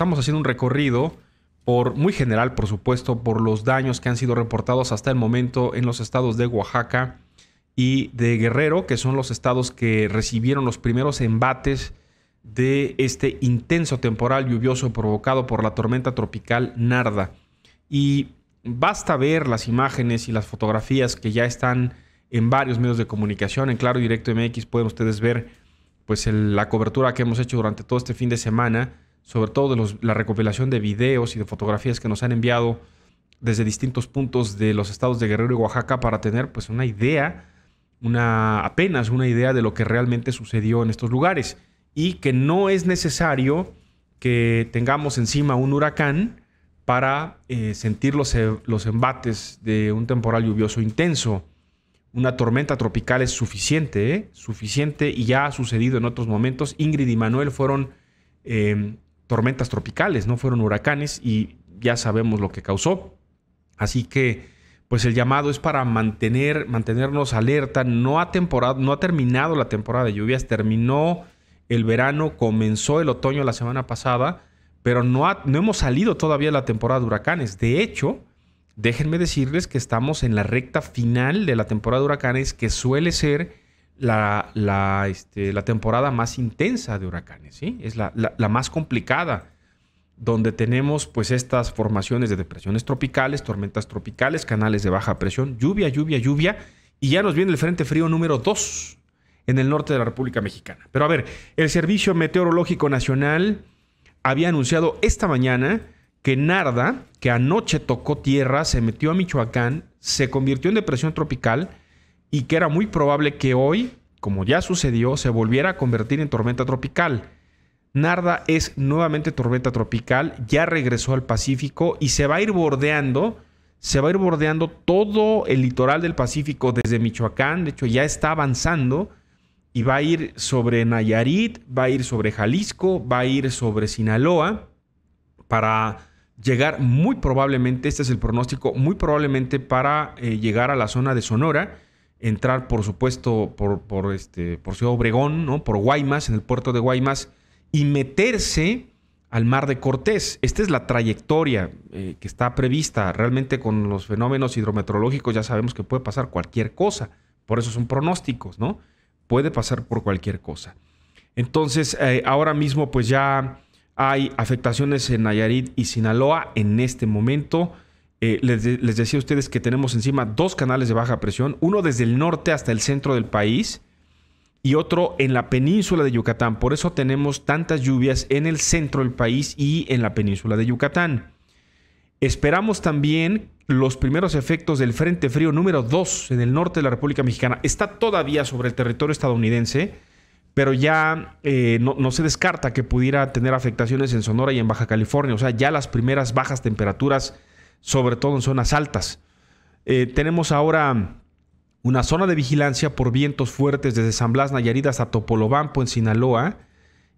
estamos haciendo un recorrido por muy general, por supuesto, por los daños que han sido reportados hasta el momento en los estados de Oaxaca y de Guerrero, que son los estados que recibieron los primeros embates de este intenso temporal lluvioso provocado por la tormenta tropical Narda. Y basta ver las imágenes y las fotografías que ya están en varios medios de comunicación, en Claro Directo MX pueden ustedes ver pues la cobertura que hemos hecho durante todo este fin de semana sobre todo de la recopilación de videos y de fotografías que nos han enviado desde distintos puntos de los estados de Guerrero y Oaxaca para tener pues una idea, una apenas una idea de lo que realmente sucedió en estos lugares y que no es necesario que tengamos encima un huracán para eh, sentir eh, los, embates de un temporal lluvioso intenso. Una tormenta tropical es suficiente, ¿eh? suficiente y ya ha sucedido en otros momentos. Ingrid y Manuel fueron tormentas tropicales, no fueron huracanes y ya sabemos lo que causó. Así que, pues el llamado es para mantener, mantenernos alerta. No ha, temporada, no ha terminado la temporada de lluvias, terminó el verano, comenzó el otoño la semana pasada, pero no, no hemos salido todavía de la temporada de huracanes. De hecho, déjenme decirles que estamos en la recta final de la temporada de huracanes, que suele ser la, este, la, temporada más intensa de huracanes, ¿sí? Es la, más complicada, donde tenemos pues estas formaciones de depresiones tropicales, tormentas tropicales, canales de baja presión, lluvia, lluvia, lluvia, y ya nos viene el Frente Frío número 2 en el norte de la República Mexicana. Pero a ver, el Servicio Meteorológico Nacional había anunciado esta mañana que Narda, que anoche tocó tierra, se metió a Michoacán, se convirtió en depresión tropical, y que era muy probable que hoy, como ya sucedió, se volviera a convertir en tormenta tropical. Narda es nuevamente tormenta tropical, ya regresó al Pacífico y se va a ir bordeando, se va a ir bordeando todo el litoral del Pacífico desde Michoacán, de hecho ya está avanzando y va a ir sobre Nayarit, va a ir sobre Jalisco, va a ir sobre Sinaloa para llegar muy probablemente, este es el pronóstico, muy probablemente para eh, llegar a la zona de Sonora entrar, por supuesto, por, este, por Ciudad Obregón, ¿no? por Guaymas, en el puerto de Guaymas, y meterse al mar de Cortés. Esta es la trayectoria eh, que está prevista. Realmente con los fenómenos hidrometeorológicos ya sabemos que puede pasar cualquier cosa. Por eso son pronósticos, ¿no? Puede pasar por cualquier cosa. Entonces, eh, ahora mismo pues ya hay afectaciones en Nayarit y Sinaloa en este momento. Eh, les, decía a ustedes que tenemos encima dos canales de baja presión, uno desde el norte hasta el centro del país y otro en la península de Yucatán. Por eso tenemos tantas lluvias en el centro del país y en la península de Yucatán. Esperamos también los primeros efectos del Frente Frío número 2 en el norte de la República Mexicana. Está todavía sobre el territorio estadounidense, pero ya eh, no, no, se descarta que pudiera tener afectaciones en Sonora y en Baja California. O sea, ya las primeras bajas temperaturas sobre todo en zonas altas. Eh, tenemos ahora una zona de vigilancia por vientos fuertes desde San Blas, Nayarit hasta Topolobampo en Sinaloa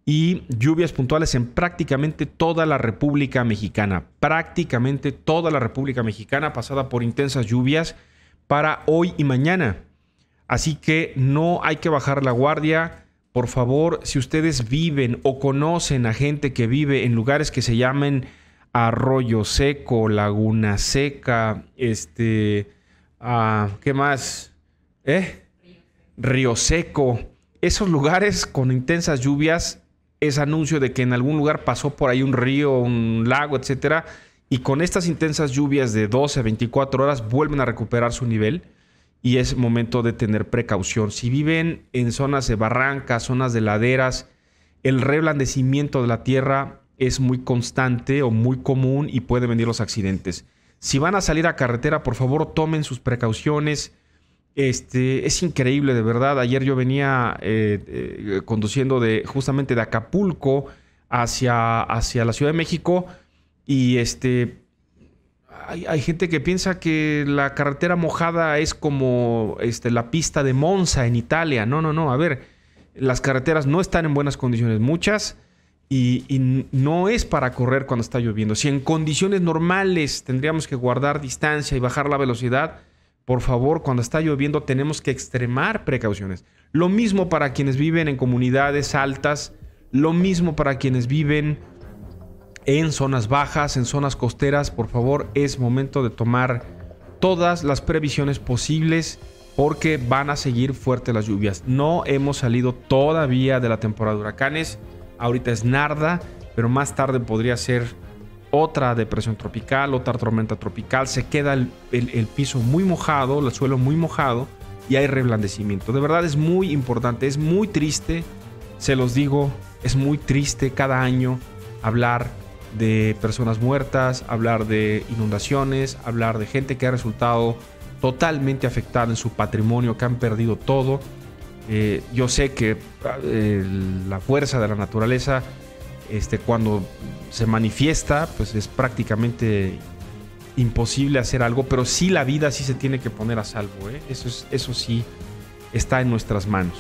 y lluvias puntuales en prácticamente toda la República Mexicana. Prácticamente toda la República Mexicana pasada por intensas lluvias para hoy y mañana. Así que no hay que bajar la guardia. Por favor, si ustedes viven o conocen a gente que vive en lugares que se llamen Arroyo Seco, Laguna Seca, este, ah, ¿qué más? ¿Eh? Río Seco. Esos lugares con intensas lluvias es anuncio de que en algún lugar pasó por ahí un río, un lago, etcétera, y con estas intensas lluvias de 12, a 24 horas vuelven a recuperar su nivel y es momento de tener precaución. Si viven en zonas de barrancas, zonas de laderas, el reblandecimiento de la tierra es muy constante o muy común y puede venir los accidentes. Si van a salir a carretera, por favor tomen sus precauciones. Este, es increíble, de verdad. Ayer yo venía eh, eh, conduciendo de, justamente de Acapulco hacia, hacia la Ciudad de México y este, hay, gente que piensa que la carretera mojada es como este, la pista de Monza en Italia. No, no, no. A ver, las carreteras no están en buenas condiciones muchas. Y, no es para correr cuando está lloviendo. Si en condiciones normales tendríamos que guardar distancia y bajar la velocidad, por favor, cuando está lloviendo tenemos que extremar precauciones. Lo mismo para quienes viven en comunidades altas, lo mismo para quienes viven en zonas bajas, en zonas costeras, por favor, es momento de tomar todas las previsiones posibles porque van a seguir fuertes las lluvias. No hemos salido todavía de la temporada de huracanes ahorita es Narda, pero más tarde podría ser otra depresión tropical, otra tormenta tropical. Se queda el, piso muy mojado, el suelo muy mojado y hay reblandecimiento. De verdad es muy importante, es muy triste, se los digo, es muy triste cada año hablar de personas muertas, hablar de inundaciones, hablar de gente que ha resultado totalmente afectada en su patrimonio, que han perdido todo eh, yo sé que eh, la fuerza de la naturaleza, este, cuando se manifiesta, pues es prácticamente imposible hacer algo, pero sí la vida sí se tiene que poner a salvo. ¿eh? Eso, es, eso sí está en nuestras manos.